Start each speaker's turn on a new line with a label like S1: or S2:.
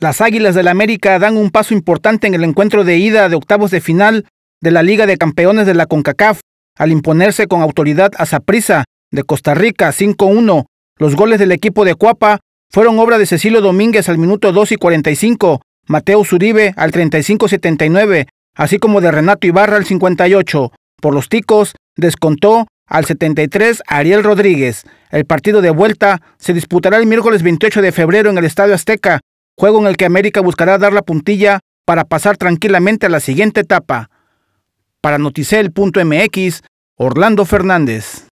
S1: Las Águilas del América dan un paso importante en el encuentro de ida de octavos de final de la Liga de Campeones de la CONCACAF al imponerse con autoridad a Saprissa de Costa Rica 5-1. Los goles del equipo de Cuapa fueron obra de Cecilio Domínguez al minuto 2 y 45, Mateo Zuribe al 35-79, así como de Renato Ibarra al 58. Por los ticos, descontó al 73 Ariel Rodríguez. El partido de vuelta se disputará el miércoles 28 de febrero en el Estadio Azteca juego en el que América buscará dar la puntilla para pasar tranquilamente a la siguiente etapa. Para Noticel.mx, Orlando Fernández.